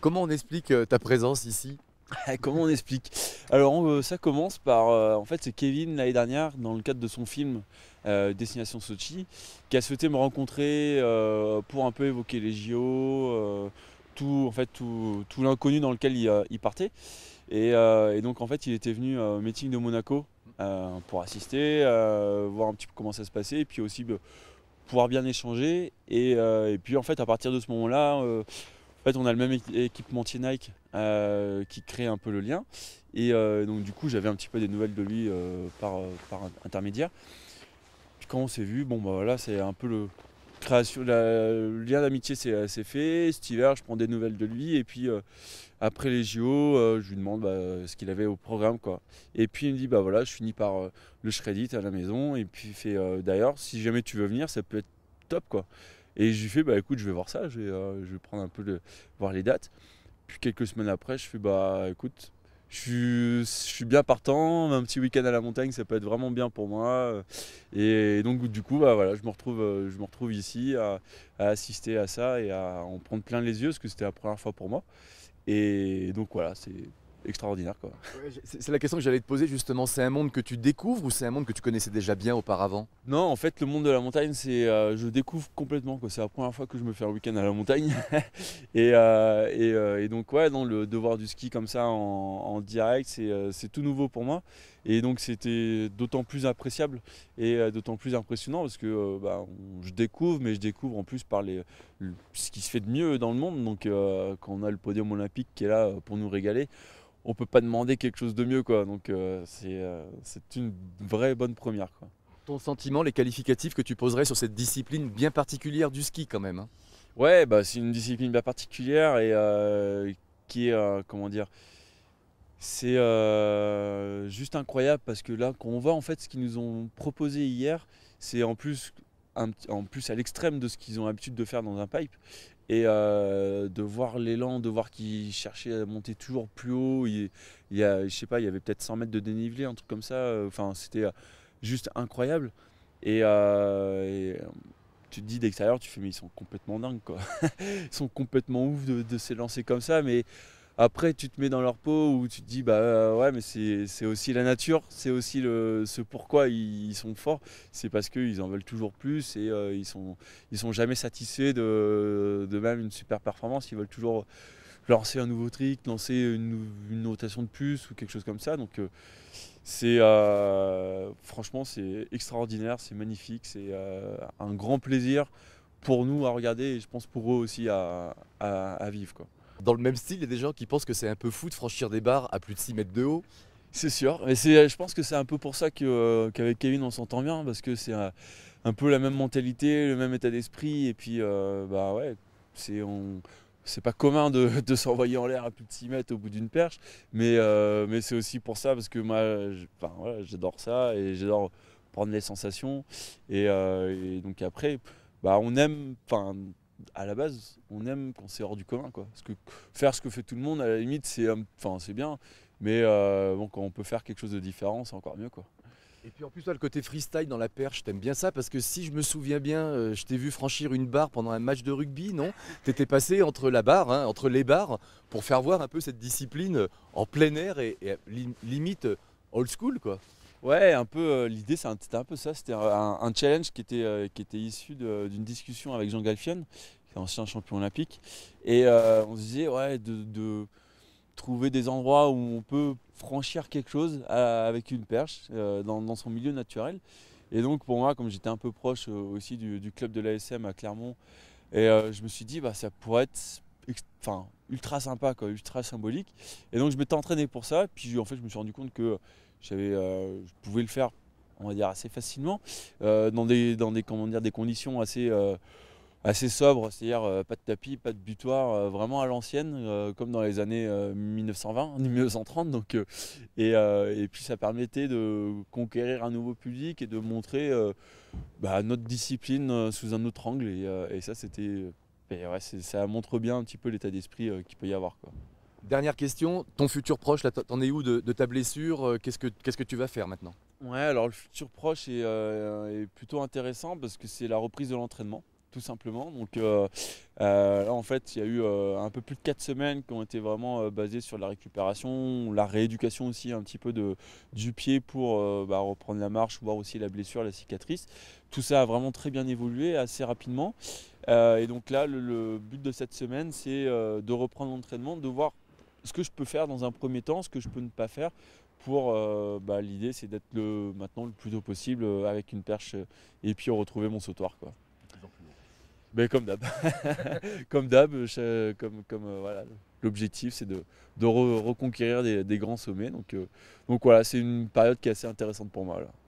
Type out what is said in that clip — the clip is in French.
Comment on explique euh, ta présence ici Comment on explique Alors euh, ça commence par, euh, en fait c'est Kevin l'année dernière dans le cadre de son film Destination Sochi qui a souhaité me rencontrer pour un peu évoquer les JO, tout en fait tout, l'inconnu dans lequel il, partait. Et, donc en fait il était venu au meeting de Monaco pour assister, voir un petit peu comment ça se passait et puis aussi bah, pouvoir bien échanger. et, puis en fait à partir de ce moment-là en fait, on a le même équipementier Nike euh, qui crée un peu le lien. Et euh, donc, du coup, j'avais un petit peu des nouvelles de lui euh, par, intermédiaire. Puis, quand on s'est vu, bon, bah voilà, c'est un peu le création, le lien d'amitié c'est fait. Cet hiver, je prends des nouvelles de lui. Et puis, après les JO, je lui demande bah, ce qu'il avait au programme, quoi. Et puis, il me dit, bah voilà, je finis par le Shreddit à la maison. Et puis, il fait, d'ailleurs, si jamais tu veux venir, ça peut être top, quoi. Et j'ai fait, bah écoute, je vais voir ça, je vais, euh, je vais prendre un peu, de voir les dates. Puis quelques semaines après, je fais, bah écoute, je suis, je suis bien partant, un petit week-end à la montagne, ça peut être vraiment bien pour moi. Et donc du coup, bah, voilà, je me retrouve, euh, je me retrouve ici à, à assister à ça et à en prendre plein les yeux, parce que c'était la première fois pour moi. Et donc voilà, c'est extraordinaire. Quoi. c'est la question que j'allais te poser justement. C'est un monde que tu découvres ou c'est un monde que tu connaissais déjà bien auparavant Non, en fait, le monde de la montagne, c'est euh, je découvre complètement. C'est la première fois que je me fais un week-end à la montagne. Euh, euh, et, donc, ouais, dans le devoir du ski comme ça en, direct, c'est tout nouveau pour moi. Et donc, c'était d'autant plus appréciable et d'autant plus impressionnant parce que bah, je découvre, mais je découvre en plus par ce qui se fait de mieux dans le monde. Donc, quand on a le podium olympique qui est là pour nous régaler on peut pas demander quelque chose de mieux quoi. Donc euh, euh, c'est une vraie bonne première quoi. Ton sentiment, les qualificatifs que tu poserais sur cette discipline bien particulière du ski quand même. Hein ouais, bah, c'est une discipline bien particulière et euh, qui est comment dire. C'est juste incroyable parce que là, quand on voit en fait ce qu'ils nous ont proposé hier, c'est en plus en plus à l'extrême de ce qu'ils ont l'habitude de faire dans un pipe. Et euh, de voir l'élan, de voir qu'ils cherchait à monter toujours plus haut. Il, il y a, je sais pas, il y avait peut-être 100 mètres de dénivelé, un truc comme ça. Euh, enfin, c'était euh, juste incroyable. Et, tu te dis d'extérieur, tu fais mais ils sont complètement dingues quoi. ils sont complètement ouf de, de s'élancer comme ça, mais après, tu te mets dans leur peau où tu te dis, bah euh, ouais, mais c'est aussi la nature, c'est aussi le, ce pourquoi ils, sont forts. C'est parce qu'ils en veulent toujours plus et euh, ils sont, ils sont jamais satisfaits de, de même une super performance. Ils veulent toujours lancer un nouveau trick, lancer une, une rotation de puce ou quelque chose comme ça. Donc, euh, c'est franchement, c'est extraordinaire, c'est magnifique, c'est un grand plaisir pour nous à regarder et je pense pour eux aussi à, à vivre. Quoi. Dans le même style, il y a des gens qui pensent que c'est un peu fou de franchir des barres à plus de 6 mètres de haut. C'est sûr, mais euh, je pense que c'est un peu pour ça euh, qu'avec Kevin on s'entend bien, parce que c'est euh, un, peu la même mentalité, le même état d'esprit, et puis bah ouais, c'est pas commun de, s'envoyer en l'air à plus de 6 mètres au bout d'une perche, mais, mais c'est aussi pour ça, parce que moi, j'adore ça, et j'adore prendre les sensations, et, donc après, bah, on aime, enfin, à la base, on aime quand c'est hors du commun. Quoi. Parce que faire ce que fait tout le monde, à la limite, c'est enfin, bien. Mais euh, bon, quand on peut faire quelque chose de différent, c'est encore mieux. Quoi. Et puis en plus, toi, le côté freestyle dans la perche, t'aimes bien ça parce que si je me souviens bien, euh, je t'ai vu franchir une barre pendant un match de rugby, non T'étais passé entre la barre, hein, entre les barres, pour faire voir un peu cette discipline en plein air et limite old school, quoi. Ouais, un peu. Euh, l'idée, c'était un peu ça. C'était un, challenge qui était, euh, était issu d'une discussion avec Jean Galfion, qui est ancien champion olympique. Et euh, on se disait, ouais, de, trouver des endroits où on peut franchir quelque chose avec une perche dans, son milieu naturel. Et donc, pour moi, comme j'étais un peu proche aussi du, club de l'ASM à Clermont, et je me suis dit, bah, ça pourrait être ultra sympa, quoi, ultra symbolique. Et donc, je m'étais entraîné pour ça. Puis, en fait, je me suis rendu compte que euh, je pouvais le faire, on va dire, assez facilement, euh, dans, des, des, conditions assez, euh, assez sobres, c'est-à-dire pas de tapis, pas de butoir, vraiment à l'ancienne, comme dans les années 1920, 1930. Hein, donc, et, puis ça permettait de conquérir un nouveau public et de montrer bah, notre discipline sous un autre angle. Et, ça, c'était. Ben ça montre bien un petit peu l'état d'esprit qu'il peut y avoir. Quoi. Dernière question, ton futur proche, t'en es où de, ta blessure euh, Qu'est-ce que tu vas faire maintenant Ouais, alors le futur proche euh, est, plutôt intéressant parce que c'est la reprise de l'entraînement, tout simplement. Donc euh, en fait, il y a eu un peu plus de 4 semaines qui ont été vraiment basées sur la récupération, la rééducation aussi un petit peu de, du pied pour bah, reprendre la marche, voir aussi la blessure, la cicatrice. Tout ça a vraiment très bien évolué assez rapidement. et donc là, le, but de cette semaine, c'est de reprendre l'entraînement, de voir ce que je peux faire dans un premier temps, ce que je peux ne pas faire. Pour euh, bah, l'idée, c'est d'être le maintenant le plus tôt possible euh, avec une perche euh, et puis retrouver mon sautoir quoi. Mais comme d'hab, comme d'hab, comme voilà. L'objectif, c'est de, reconquérir des, grands sommets. Donc, donc voilà, c'est une période qui est assez intéressante pour moi.